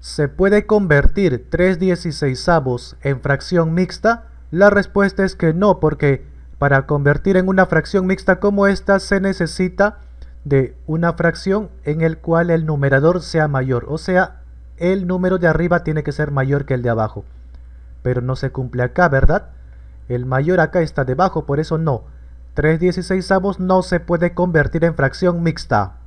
¿Se puede convertir 3 dieciséisavos en fracción mixta? La respuesta es que no, porque para convertir en una fracción mixta como esta se necesita de una fracción en el cual el numerador sea mayor, o sea, el número de arriba tiene que ser mayor que el de abajo. Pero no se cumple acá, ¿verdad? El mayor acá está debajo, por eso no. 3 dieciséisavos no se puede convertir en fracción mixta.